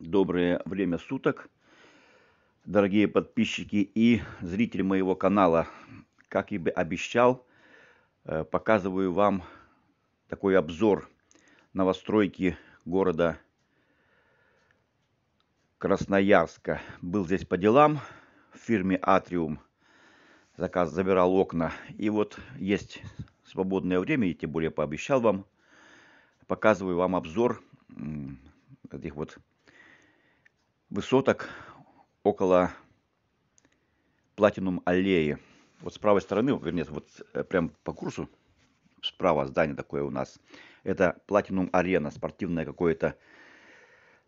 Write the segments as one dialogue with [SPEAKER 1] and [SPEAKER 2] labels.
[SPEAKER 1] Доброе время суток, дорогие подписчики и зрители моего канала. Как и обещал, э, показываю вам такой обзор новостройки города Красноярска. Был здесь по делам в фирме «Атриум». Заказ забирал окна. И вот есть свободное время, и тем более пообещал вам. Показываю вам обзор этих вот высоток около Платинум аллеи. Вот с правой стороны, вернее, вот э, прям по курсу, справа здание такое у нас. Это Платинум Арена, спортивное какое-то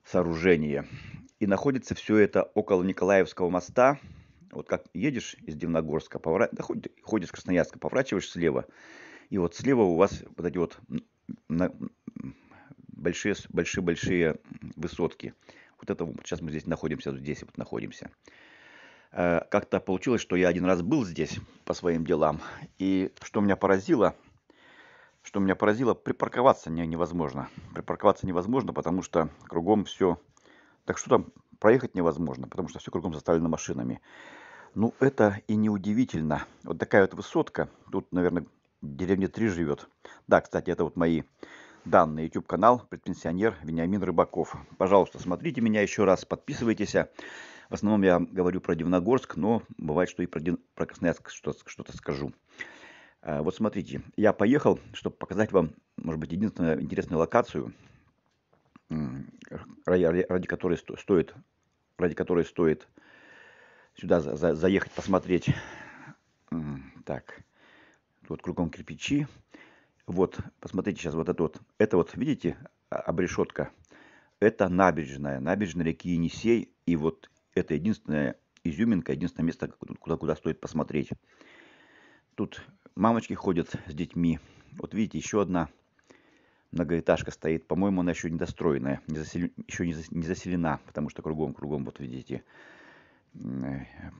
[SPEAKER 1] сооружение. И находится все это около Николаевского моста. Вот как едешь из Дивногорска, повра... да, ходишь из Красноярска, поворачиваешь слева. И вот слева у вас вот эти вот большие-большие высотки вот это вот сейчас мы здесь находимся, вот здесь вот находимся. Э, как-то получилось, что я один раз был здесь по своим делам, и что меня поразило, что меня поразило, припарковаться невозможно. Припарковаться невозможно, потому что кругом все... Так что там проехать невозможно, потому что все кругом заставлено машинами. Ну, это и неудивительно. Вот такая вот высотка. Тут, наверное, деревня 3 живет. Да, кстати, это вот мои данный YouTube канал предпенсионер Вениамин Рыбаков. Пожалуйста, смотрите меня еще раз, подписывайтесь. В основном я говорю про Дивногорск, но бывает, что и про, Див... про Красноярск что-то скажу. А, вот смотрите, я поехал, чтобы показать вам, может быть, единственную интересную локацию, ради которой стоит, ради которой стоит сюда за, заехать посмотреть. Так, тут кругом кирпичи. Вот, посмотрите сейчас вот этот, вот. Это вот, видите, а, обрешетка. Это набережная, набережная реки Енисей. И вот это единственная изюминка, единственное место, куда, куда стоит посмотреть. Тут мамочки ходят с детьми. Вот видите, еще одна многоэтажка стоит. По-моему, она еще недостроенная, не засел... еще не заселена, потому что кругом-кругом, вот видите,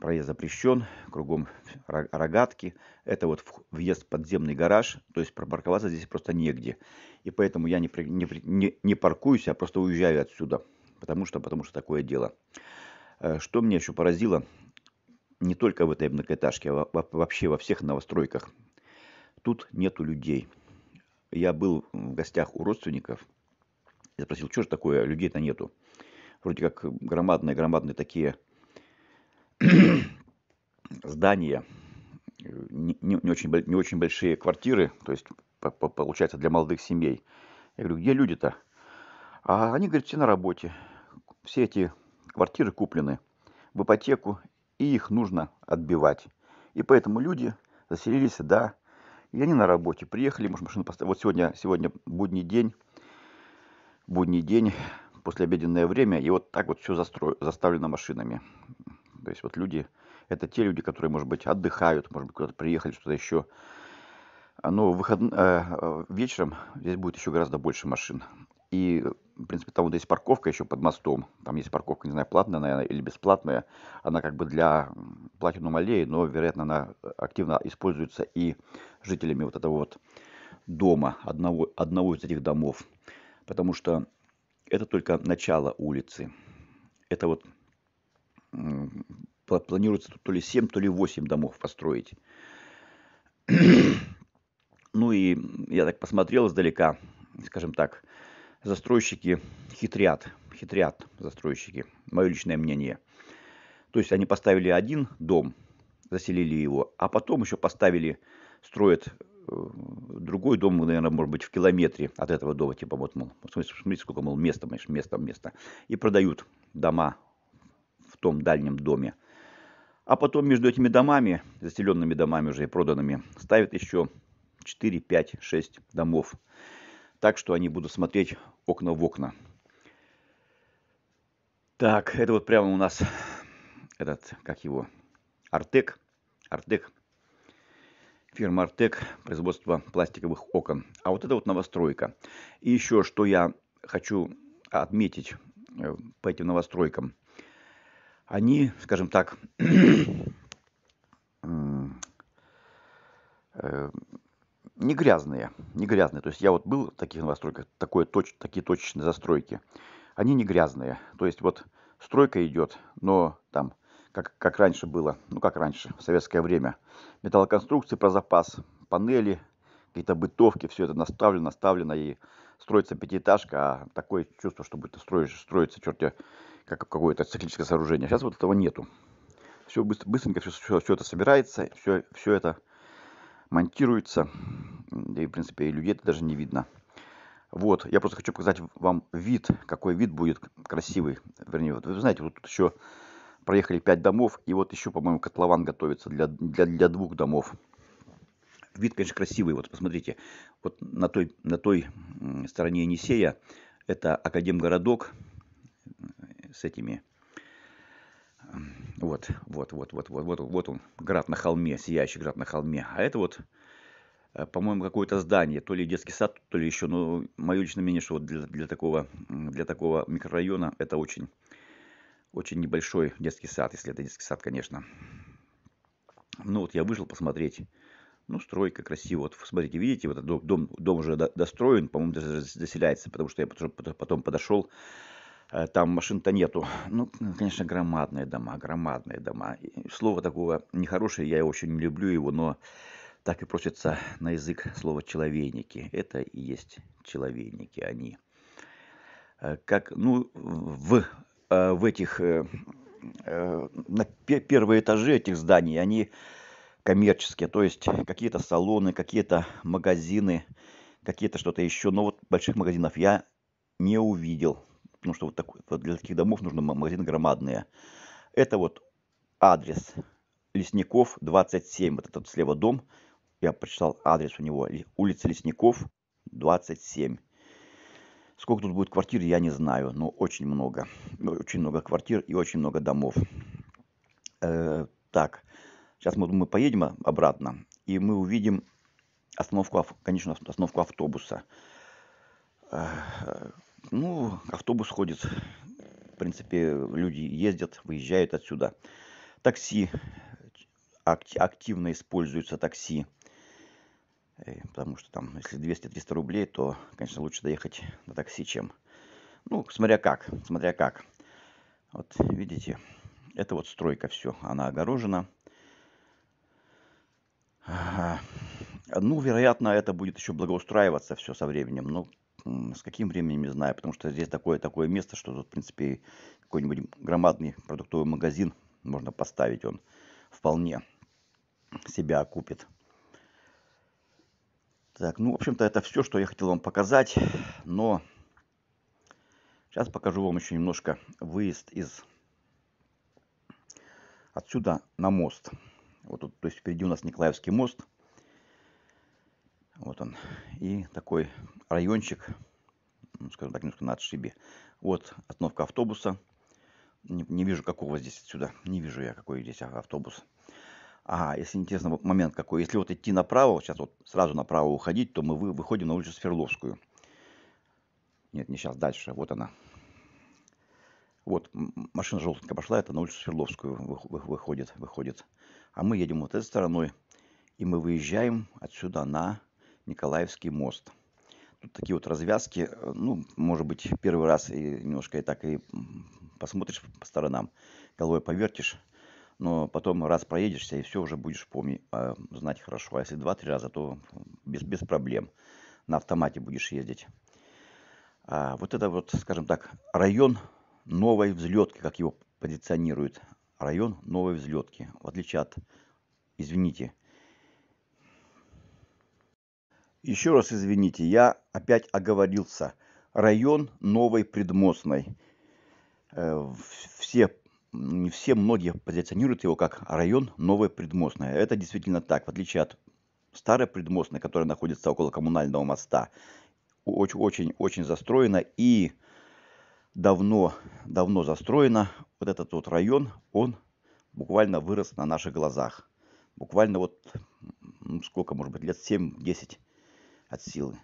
[SPEAKER 1] проезд запрещен, кругом рогатки. Это вот въезд в подземный гараж, то есть пропарковаться здесь просто негде. И поэтому я не, не, не, паркуюсь, а просто уезжаю отсюда, потому что, потому что такое дело. Э, что меня еще поразило, не только в этой многоэтажке, а вообще во всех новостройках. Тут нету людей. Я был в гостях у родственников, и спросил, что же такое, людей-то нету. Вроде как громадные-громадные такие здания, не, не, очень, не очень большие квартиры, то есть, получается, для молодых семей. Я говорю, где люди-то? А они говорят, все на работе. Все эти квартиры куплены в ипотеку, и их нужно отбивать. И поэтому люди заселились, да, и они на работе приехали, может, машину поставили. Вот сегодня, сегодня будний день, будний день, после послеобеденное время, и вот так вот все застро... заставлено машинами. То есть вот люди, это те люди, которые, может быть, отдыхают, может быть, куда-то приехали, что-то еще. А, но выход... Э, э, вечером здесь будет еще гораздо больше машин. И, в принципе, там вот есть парковка еще под мостом. Там есть парковка, не знаю, платная, наверное, или бесплатная. Она как бы для платину аллеи, но, вероятно, она активно используется и жителями вот этого вот дома, одного, одного из этих домов. Потому что это только начало улицы. Это вот планируется тут то ли 7, то ли 8 домов построить. Ну и я так посмотрел издалека, скажем так, застройщики хитрят, хитрят застройщики, мое личное мнение. То есть они поставили один дом, заселили его, а потом еще поставили, строят э, другой дом, наверное, может быть, в километре от этого дома, типа вот, мол, смотрите, сколько, мол, места, знаешь, места, места, и продают дома том дальнем доме. А потом между этими домами, заселенными домами уже и проданными, ставят еще 4, 5, 6 домов. Так что они будут смотреть окна в окна. Так, это вот прямо у нас этот, как его, Артек. Артек. Фирма Артек, производство пластиковых окон. А вот это вот новостройка. И еще, что я хочу отметить э, по этим новостройкам они, скажем так, э, э, не грязные, не грязные. То есть я вот был в таких новостройках, такое, точ, такие точечные застройки. Они не грязные. То есть вот стройка идет, но там, как, как раньше было, ну как раньше, в советское время, металлоконструкции про запас, панели, какие-то бытовки, все это наставлено, наставлено, и строится пятиэтажка, а такое чувство, что будто строишь, строится, черт тебя, как какое-то циклическое сооружение. Сейчас вот этого нету. Все быстро, быстренько, все, все, все это собирается, все, все это монтируется. И, в принципе, и людей это даже не видно. Вот, я просто хочу показать вам вид, какой вид будет красивый. Вернее, вот, вы знаете, вот тут еще проехали 5 домов, и вот еще, по-моему, котлован готовится для, для, для двух домов. Вид, конечно, красивый. Вот посмотрите, вот на той, на той стороне Енисея это Академгородок, с этими... Вот, вот, вот, вот, вот, вот, вот он, град на холме, сияющий град на холме. А это вот, э, по-моему, какое-то здание, то ли детский сад, то ли еще, но мое личное мнение, что вот для, для, такого, для такого микрорайона это очень, очень небольшой детский сад, если это детский сад, конечно. Ну вот я вышел посмотреть, ну, стройка красиво. Вот, смотрите, видите, вот этот дом, дом уже достроен, по-моему, даже заселяется, потому что я потом подошел Э, там машин-то нету. Ну, конечно, громадные дома, громадные дома. И слово такого нехорошее, я очень не люблю его, но так и просится на язык слово «человейники». Это и есть человейники, они. А э, как, ну, в, э, в этих, на первые этажи этих зданий, они коммерческие, то есть какие-то салоны, какие-то магазины, какие-то что-то еще, но вот больших магазинов я не увидел потому что вот такой, вот для таких домов нужны магазин громадные. Это вот адрес Лесников 27, вот этот слева дом. Я прочитал адрес у него, улица Лесников 27. Сколько тут будет квартир, я не знаю, но очень много. Очень много квартир и очень много домов. Э, так, сейчас мы, мы поедем обратно, и мы увидим остановку, конечно, остановку автобуса. Ну, автобус ходит. В принципе, люди ездят, выезжают отсюда. Такси. Активно используется такси. Э, потому что там, если 200-300 рублей, то, конечно, лучше доехать на такси, чем... Ну, смотря как, смотря как. Вот, видите, это вот стройка все, она огорожена. Ну, вероятно, это будет еще благоустраиваться все со временем. Но с каким временем, не знаю, потому что здесь такое-такое место, что тут, в принципе, какой-нибудь громадный продуктовый магазин можно поставить, он вполне себя окупит. Так, ну, в общем-то, это все, что я хотел вам показать, но сейчас покажу вам еще немножко выезд из отсюда на мост. Вот тут, то есть впереди у нас Николаевский мост. Вот он. И такой райончик, ну, скажем так, немножко на отшибе. Вот остановка автобуса. Не, не вижу, какого здесь отсюда. Не вижу я, какой здесь автобус. А, если интересно, момент какой. Если вот идти направо, сейчас вот сразу направо уходить, то мы вы, выходим на улицу Свердловскую. Нет, не сейчас, дальше. Вот она. Вот машина желтенькая пошла, это на улицу Свердловскую выходит, выходит. А мы едем вот этой стороной, и мы выезжаем отсюда на Николаевский мост. Тут такие вот развязки, э, ну, может быть, первый раз и немножко и так и посмотришь по сторонам, головой повертишь, но потом раз проедешься, и все уже будешь помнить, а, знать хорошо. А если два-три раза, то без, без проблем на автомате будешь ездить. А вот это вот, скажем так, район новой взлетки, как его позиционируют, район новой взлетки. В отличие от, извините, еще раз извините, я опять оговорился. Район Новой Предмостной. Э, все, не все, многие позиционируют его как район Новой Предмостной. Это действительно так, в отличие от Старой Предмостной, которая находится около коммунального моста. Очень-очень-очень застроена и давно, давно застроена. Вот этот вот район, он буквально вырос на наших глазах. Буквально вот, сколько, может быть, лет 7-10 от силы.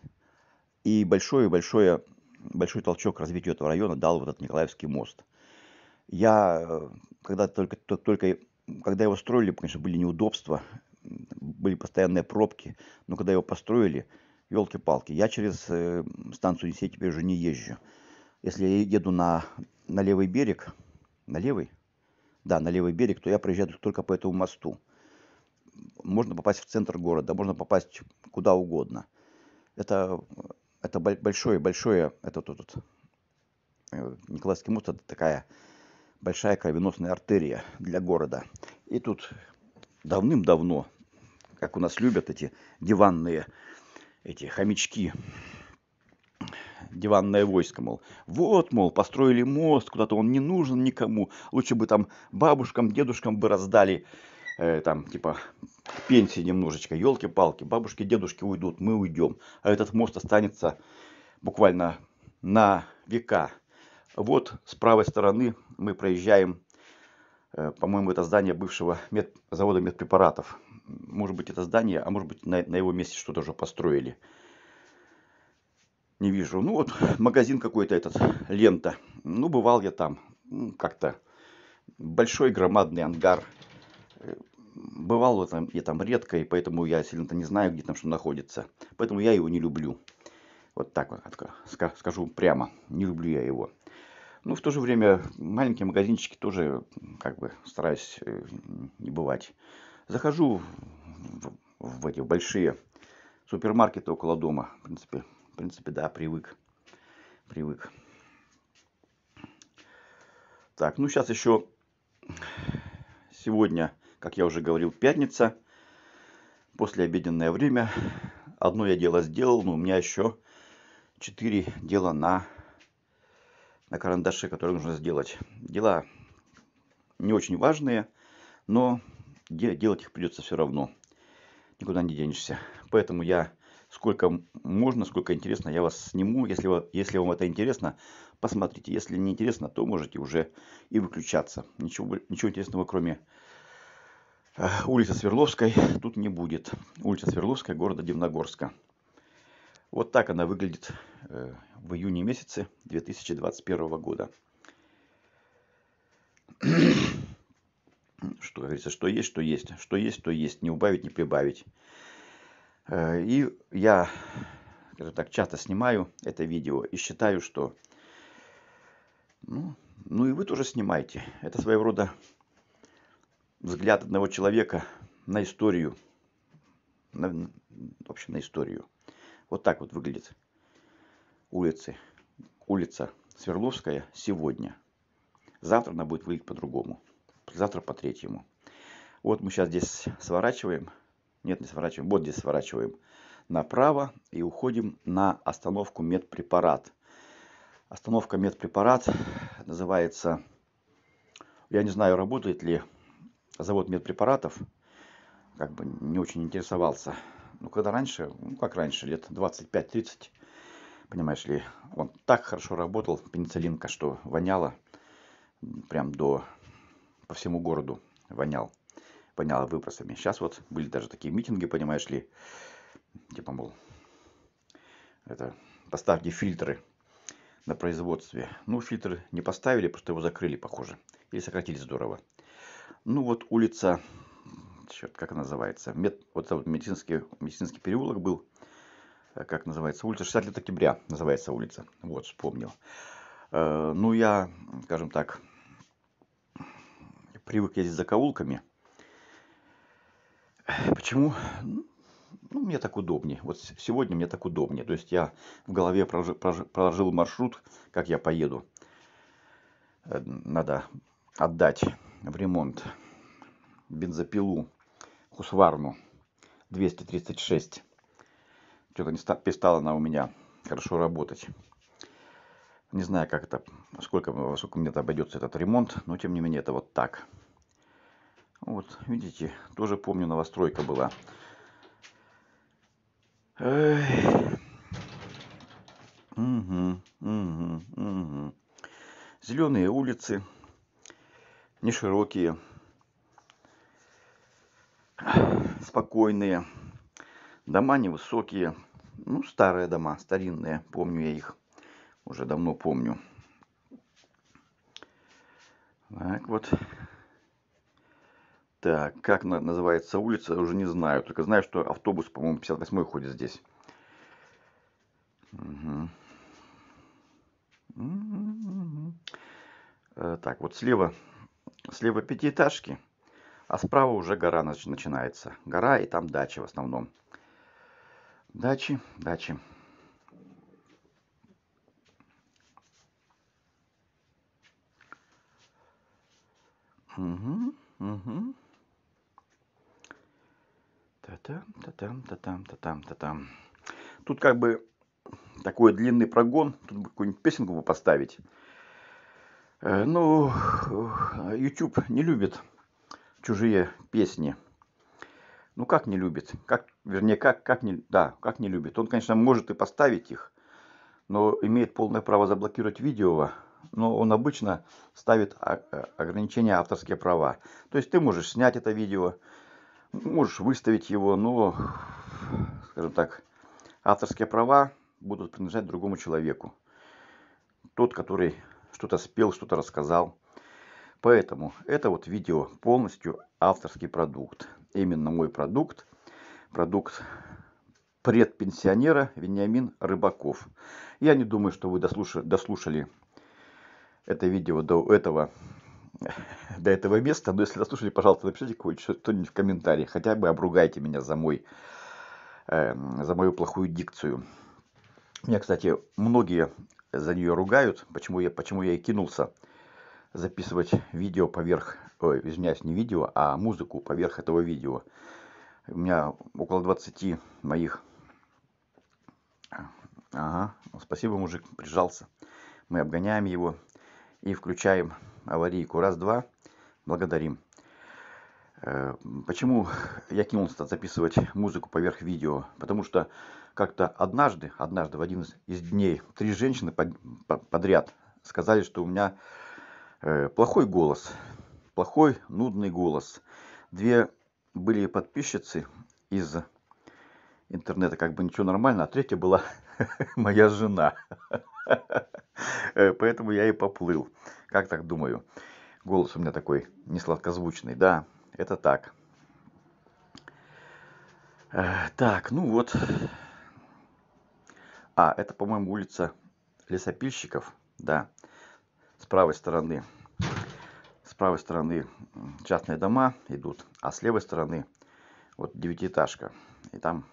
[SPEAKER 1] И большой, большой, большой толчок развитию этого района дал вот этот Николаевский мост. Я, э, когда только, только когда его строили, конечно, были неудобства, были постоянные пробки, но когда его построили, елки-палки, я через э, станцию Енисей теперь уже не езжу. Если я еду на, на левый берег, на левый? Да, на левый берег, то я проезжаю только по этому мосту. Можно попасть в центр города, можно попасть куда угодно это, это большое, большое, это тут, тут э, Николаевский мост это такая большая кровеносная артерия для города. И тут давным-давно, как у нас любят эти диванные эти хомячки, диванное войско, мол, вот, мол, построили мост, куда-то он не нужен никому, лучше бы там бабушкам, дедушкам бы раздали э, там типа пенсии немножечко, елки-палки, бабушки, дедушки уйдут, мы уйдем, а этот мост останется буквально на века. Вот с правой стороны мы проезжаем, э, по-моему, это здание бывшего мед... завода медпрепаратов. Может быть, это здание, а может быть, на, на его месте что-то уже построили. Не вижу. Ну вот, магазин какой-то этот, лента. Ну, бывал я там. Как-то большой громадный ангар – бывал там я там редко, и поэтому я сильно-то не знаю, где там что находится. Поэтому я его не люблю. Вот так вот скажу прямо, не люблю я его. Ну в то же время маленькие магазинчики тоже как бы стараюсь э, не бывать. Захожу в, в эти большие супермаркеты около дома. В принципе, в принципе, да, привык. Привык. Так, ну сейчас еще сегодня как я уже говорил, пятница, после обеденное время. Одно я дело сделал, но у меня еще четыре дела на, на карандаше, которые нужно сделать. Дела не очень важные, но делать их придется все равно. Никуда не денешься. Поэтому я сколько можно, сколько интересно, я вас сниму. Если, если вам это интересно, посмотрите. Если не интересно, то можете уже и выключаться. Ничего, ничего интересного, кроме Э, улица Свердловской тут не будет. Улица Свердловская города Дивногорска. Вот так она выглядит э, в июне месяце 2021 года. Что говорится, что есть, что есть, что есть, что есть, не убавить, не прибавить. Э, и я, так, часто снимаю это видео и считаю, что... Ну, ну и вы тоже снимаете. Это своего рода взгляд одного человека на историю. На, в общем, на историю. Вот так вот выглядит улицы. Улица Свердловская сегодня. Завтра она будет выглядеть по-другому. Завтра по-третьему. Вот мы сейчас здесь сворачиваем. Нет, не сворачиваем. Вот здесь сворачиваем направо и уходим на остановку медпрепарат. Остановка медпрепарат называется... Я не знаю, работает ли завод медпрепаратов как бы не очень интересовался. Ну, когда раньше, ну, как раньше, лет 25-30, понимаешь ли, он так хорошо работал, пенициллинка, что воняло, прям до, по всему городу вонял, воняло выбросами. Сейчас вот были даже такие митинги, понимаешь ли, типа, мол, это, поставьте фильтры на производстве. Ну, фильтры не поставили, просто его закрыли, похоже, или сократили здорово. Ну вот улица, черт, как она называется, мед, вот это вот медицинский, медицинский переулок был, э, как называется, улица 60 лет октября называется улица, вот, вспомнил. Э, ну я, скажем так, привык ездить за каулками. Почему? Ну, мне так удобнее. Вот сегодня мне так удобнее. То есть я в голове прожи, прожи, проложил маршрут, как я поеду. Э, надо отдать в ремонт бензопилу Хусварну 236. Что-то не перестала она у меня хорошо работать. Не знаю, как это, сколько, сколько мне это обойдется этот ремонт, но тем не менее это вот так. Вот, видите, тоже помню, новостройка была. Угу, угу, угу. Зеленые улицы, не широкие, спокойные. Дома невысокие. Ну, старые дома, старинные. Помню я их. Уже давно помню. Так вот. Так, как называется улица, уже не знаю. Только знаю, что автобус, по-моему, 58 ходит здесь. Угу. Угу. Так, вот слева Слева пятиэтажки, а справа уже гора начинается. Гора и там дачи в основном. Дачи, дачи. Угу, угу. Та-там, та-там, та-там, та-там, та-там. Тут как бы такой длинный прогон, тут бы какую-нибудь песенку бы поставить. Э, ну, э, YouTube не любит чужие песни. Ну, как не любит? Как, вернее, как, как не, да, как не любит. Он, конечно, может и поставить их, но имеет полное право заблокировать видео. Но он обычно ставит а, э, ограничения авторские права. То есть ты можешь снять это видео, можешь выставить его, но, скажем так, авторские права будут принадлежать другому человеку. Тот, который что-то спел, что-то рассказал. Поэтому это вот видео полностью авторский продукт. Именно мой продукт. Продукт предпенсионера Вениамин Рыбаков. Я не думаю, что вы дослушали, дослушали это видео до этого, до этого места. Но если дослушали, пожалуйста, напишите что-нибудь в комментарии. Хотя бы обругайте меня за, мой, э, за мою плохую дикцию. Меня, кстати, многие за нее ругают, почему я, почему я и кинулся записывать видео поверх, ой, извиняюсь, не видео, а музыку поверх этого видео. У меня около 20 моих... Ага, ну, спасибо, мужик, прижался. Мы обгоняем его и включаем аварийку. Раз-два, благодарим. Эм, почему я кинулся записывать музыку поверх видео? Потому что как-то однажды, однажды в один из дней, три женщины подряд сказали, что у меня э, плохой голос, плохой, нудный голос. Две были подписчицы из интернета, как бы ничего нормально, а третья была моя жена. Э, поэтому я и поплыл. Как так думаю? Голос у меня такой несладкозвучный, да. Это так. Э, так, ну вот. А, это, по-моему, улица лесопильщиков. Да. С правой стороны. С правой стороны частные дома идут, а с левой стороны вот девятиэтажка. И там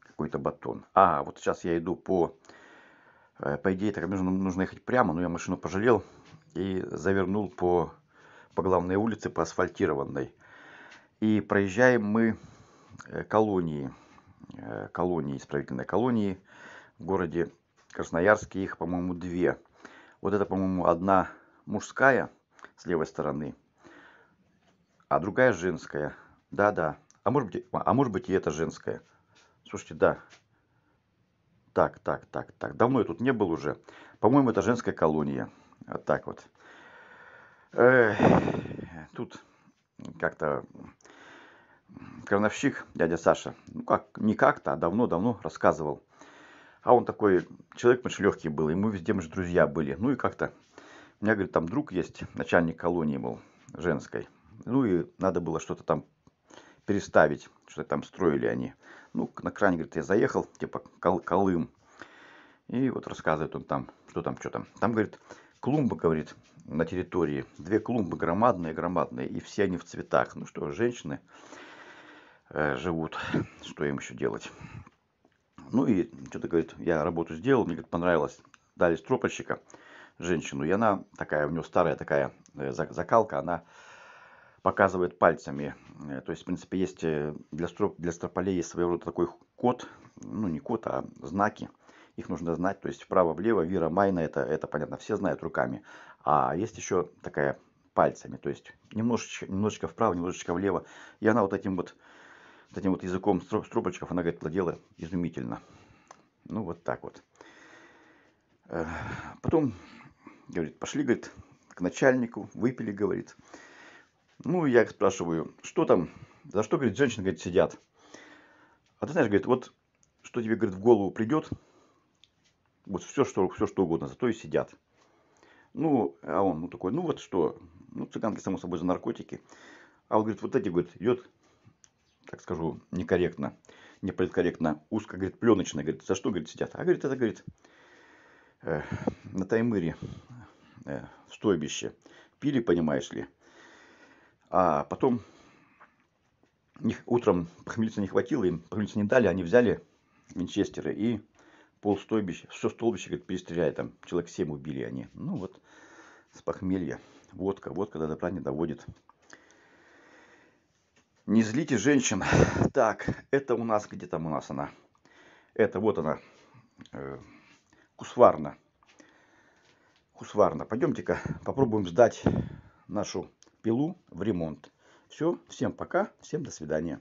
[SPEAKER 1] какой-то батон. А, вот сейчас я иду по... Э, по идее, так нужно, нужно ехать прямо, но я машину пожалел и завернул по по главной улице, по асфальтированной. И проезжаем мы э, колонии, э, колонии, исправительной колонии в городе Красноярске. Их, по-моему, две. Вот это, по-моему, одна мужская с левой стороны, а другая женская. Да-да. А может быть, а может быть и это женская. Слушайте, да. Так, так, так, так. Давно я тут не был уже. По-моему, это женская колония. Вот так вот тут как-то крановщик, дядя Саша, ну как, не как-то, а давно-давно рассказывал. А он такой человек, очень легкий был, ему везде мы же друзья были. Ну и как-то, у меня, говорит, там друг есть, начальник колонии был, женской. Ну и надо было что-то там переставить, что то там строили они. Ну, на кране, говорит, я заехал, типа, Кол Колым. И вот рассказывает он там, что там, что там. Там, говорит, клумбы, говорит, на территории. Две клумбы громадные, громадные, и все они в цветах. Ну что, женщины э, живут, что им еще делать? Ну и что-то, говорит, я работу сделал, мне, говорит, понравилось. Дали стропольщика, женщину, и она такая, у нее старая такая э, закалка, она показывает пальцами. Э, то есть, в принципе, есть э, для, строп, для строполей есть своего рода такой код, ну не код, а знаки, их нужно знать. То есть вправо-влево, вира, майна, это, это понятно, все знают руками. А есть еще такая пальцами, то есть немножечко, немножечко вправо, немножечко влево. И она вот этим вот, вот этим вот языком струбочков, она, говорит, владела изумительно. Ну, вот так вот. Э, потом, говорит, пошли, говорит, к начальнику, выпили, говорит. Ну, я спрашиваю, что там, за что, говорит, женщины, говорит, сидят. А ты знаешь, говорит, вот что тебе, говорит, в голову придет, вот все, что, все, что угодно, зато и сидят. Ну, а он ну, такой, ну вот что, ну, цыганки, само собой, за наркотики. А он говорит, вот эти, говорит, идет, так скажу, некорректно, неполиткорректно, узко, говорит, пленочно, говорит, за что, говорит, сидят? А, говорит, это, говорит, э, на Таймыре, э, в стойбище, пили, понимаешь ли, а потом них утром похмелиться не хватило, им похмелиться не дали, они взяли Винчестеры и пол стойбища, все столбище, говорит, перестреляли, там человек семь убили они. Ну вот, с похмелья. Водка, водка до добра не доводит. Не злите женщин. Так, это у нас, где там у нас она? Это вот она, э, Кусварна. Кусварна. Пойдемте-ка попробуем сдать нашу пилу в ремонт. Все, всем пока, всем до свидания.